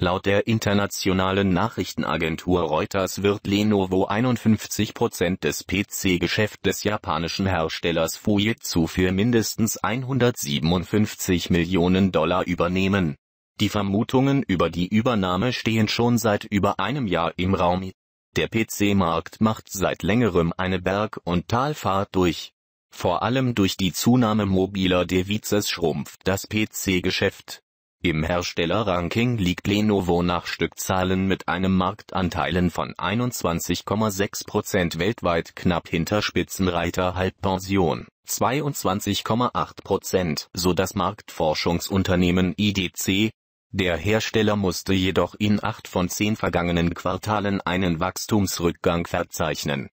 Laut der internationalen Nachrichtenagentur Reuters wird Lenovo 51 des PC-Geschäft des japanischen Herstellers Fujitsu für mindestens 157 Millionen Dollar übernehmen. Die Vermutungen über die Übernahme stehen schon seit über einem Jahr im Raum. Der PC-Markt macht seit längerem eine Berg- und Talfahrt durch. Vor allem durch die Zunahme mobiler Devizes schrumpft das PC-Geschäft. Im Herstellerranking liegt Lenovo nach Stückzahlen mit einem Marktanteilen von 21,6 weltweit knapp hinter Spitzenreiter Halbpension 22,8 so das Marktforschungsunternehmen IDC. Der Hersteller musste jedoch in acht von zehn vergangenen Quartalen einen Wachstumsrückgang verzeichnen